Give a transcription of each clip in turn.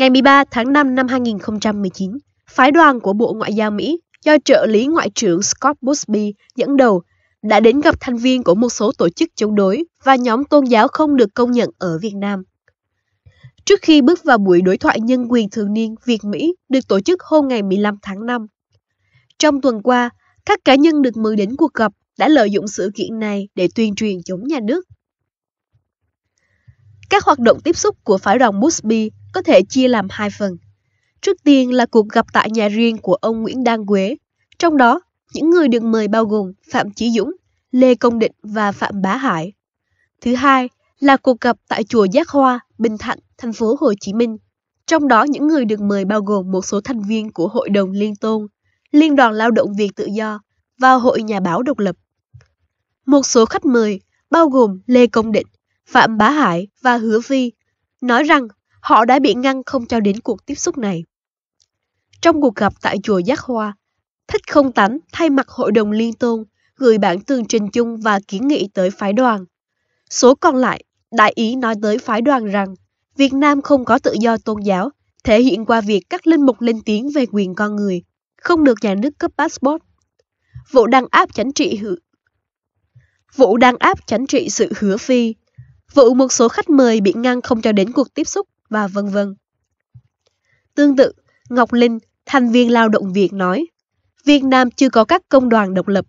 Ngày 13 tháng 5 năm 2019, phái đoàn của Bộ Ngoại giao Mỹ do trợ lý Ngoại trưởng Scott Busby dẫn đầu đã đến gặp thành viên của một số tổ chức chống đối và nhóm tôn giáo không được công nhận ở Việt Nam. Trước khi bước vào buổi đối thoại nhân quyền thường niên Việt-Mỹ được tổ chức hôm ngày 15 tháng 5. Trong tuần qua, các cá nhân được mời đến cuộc gặp đã lợi dụng sự kiện này để tuyên truyền chống nhà nước. Các hoạt động tiếp xúc của phái đoàn Busby có thể chia làm hai phần. Trước tiên là cuộc gặp tại nhà riêng của ông Nguyễn Đan Quế. Trong đó, những người được mời bao gồm Phạm Chí Dũng, Lê Công Định và Phạm Bá Hải. Thứ hai là cuộc gặp tại chùa Giác Hoa, Bình Thạnh, thành phố Hồ Chí Minh. Trong đó những người được mời bao gồm một số thành viên của Hội đồng Liên Tôn, Liên đoàn Lao động Việt Tự Do và Hội Nhà báo Độc lập. Một số khách mời bao gồm Lê Công Định, Phạm Bá Hải và Hứa Phi nói rằng Họ đã bị ngăn không cho đến cuộc tiếp xúc này. Trong cuộc gặp tại chùa Giác Hoa, Thích Không Tánh thay mặt Hội đồng Liên Tôn gửi bản tường trình chung và kiến nghị tới phái đoàn. Số còn lại, đại ý nói tới phái đoàn rằng Việt Nam không có tự do tôn giáo, thể hiện qua việc các linh mục lên tiếng về quyền con người, không được nhà nước cấp passport. Vụ đàn áp chánh trị hữu Vụ đang áp chánh trị sự hứa phi Vụ một số khách mời bị ngăn không cho đến cuộc tiếp xúc và vân vân. Tương tự, Ngọc Linh, thành viên lao động Việt nói, Việt Nam chưa có các công đoàn độc lập.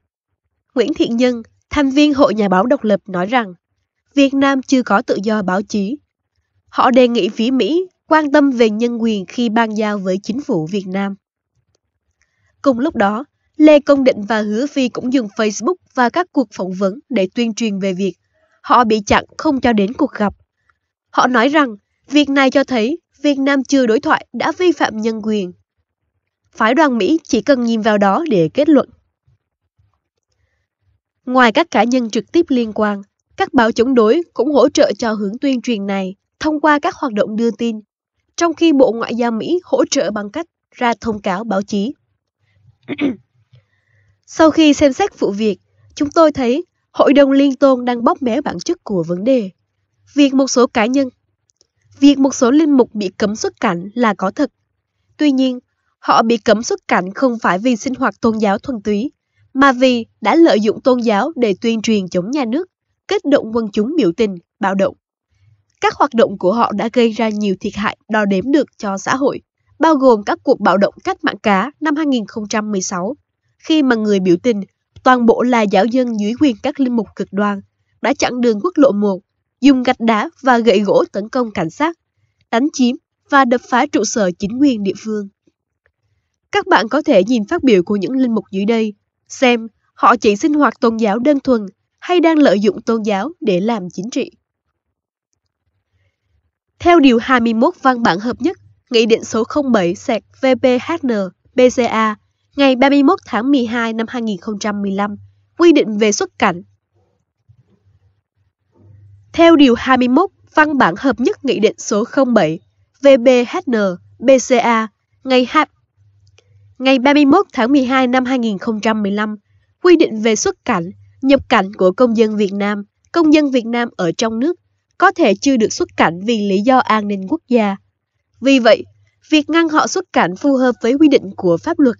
Nguyễn Thiện Nhân, thành viên Hội Nhà báo độc lập nói rằng, Việt Nam chưa có tự do báo chí. Họ đề nghị phía Mỹ quan tâm về nhân quyền khi ban giao với chính phủ Việt Nam. Cùng lúc đó, Lê Công Định và Hứa Phi cũng dùng Facebook và các cuộc phỏng vấn để tuyên truyền về việc họ bị chặn không cho đến cuộc gặp. Họ nói rằng Việc này cho thấy Việt Nam chưa đối thoại đã vi phạm nhân quyền. Phái đoàn Mỹ chỉ cần nhìn vào đó để kết luận. Ngoài các cá nhân trực tiếp liên quan, các báo chống đối cũng hỗ trợ cho hướng tuyên truyền này thông qua các hoạt động đưa tin, trong khi Bộ Ngoại giao Mỹ hỗ trợ bằng cách ra thông cáo báo chí. Sau khi xem xét vụ việc, chúng tôi thấy Hội đồng Liên Tôn đang bóp méo bản chất của vấn đề. Việc một số cá nhân Việc một số linh mục bị cấm xuất cảnh là có thật. Tuy nhiên, họ bị cấm xuất cảnh không phải vì sinh hoạt tôn giáo thuần túy, mà vì đã lợi dụng tôn giáo để tuyên truyền chống nhà nước, kích động quân chúng biểu tình, bạo động. Các hoạt động của họ đã gây ra nhiều thiệt hại đo đếm được cho xã hội, bao gồm các cuộc bạo động cách mạng cá năm 2016, khi mà người biểu tình toàn bộ là giáo dân dưới quyền các linh mục cực đoan, đã chặn đường quốc lộ 1 dùng gạch đá và gậy gỗ tấn công cảnh sát, đánh chiếm và đập phá trụ sở chính quyền địa phương. Các bạn có thể nhìn phát biểu của những linh mục dưới đây, xem họ chỉ sinh hoạt tôn giáo đơn thuần hay đang lợi dụng tôn giáo để làm chính trị. Theo Điều 21 văn bản hợp nhất, Nghị định số 07 VPHN BCA ngày 31 tháng 12 năm 2015 quy định về xuất cảnh theo Điều 21 Văn bản hợp nhất Nghị định số 07 VBHN BCA ngày 2, ngày 31 tháng 12 năm 2015 quy định về xuất cảnh, nhập cảnh của công dân Việt Nam, công dân Việt Nam ở trong nước có thể chưa được xuất cảnh vì lý do an ninh quốc gia. Vì vậy, việc ngăn họ xuất cảnh phù hợp với quy định của pháp luật